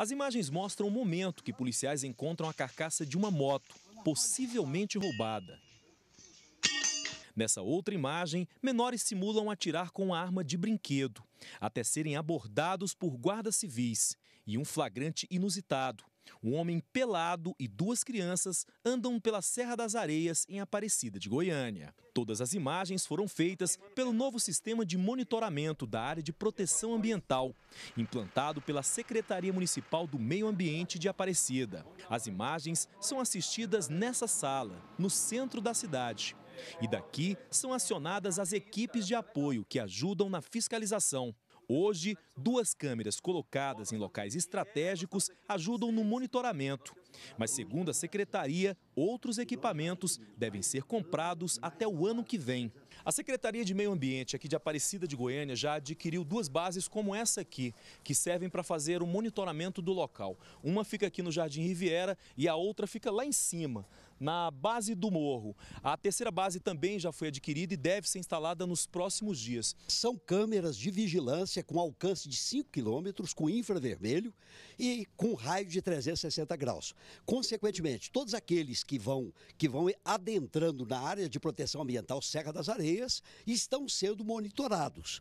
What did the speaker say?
As imagens mostram o momento que policiais encontram a carcaça de uma moto, possivelmente roubada. Nessa outra imagem, menores simulam atirar com a arma de brinquedo, até serem abordados por guardas civis. E um flagrante inusitado um homem pelado e duas crianças andam pela Serra das Areias, em Aparecida de Goiânia. Todas as imagens foram feitas pelo novo sistema de monitoramento da área de proteção ambiental, implantado pela Secretaria Municipal do Meio Ambiente de Aparecida. As imagens são assistidas nessa sala, no centro da cidade. E daqui são acionadas as equipes de apoio que ajudam na fiscalização. Hoje, duas câmeras colocadas em locais estratégicos ajudam no monitoramento. Mas, segundo a secretaria, outros equipamentos devem ser comprados até o ano que vem. A Secretaria de Meio Ambiente aqui de Aparecida de Goiânia já adquiriu duas bases como essa aqui, que servem para fazer o monitoramento do local. Uma fica aqui no Jardim Riviera e a outra fica lá em cima, na base do morro. A terceira base também já foi adquirida e deve ser instalada nos próximos dias. São câmeras de vigilância com alcance de 5 quilômetros, com infravermelho e com raio de 360 graus. Consequentemente, todos aqueles que vão, que vão adentrando na área de proteção ambiental Serra das Areias, areias estão sendo monitorados.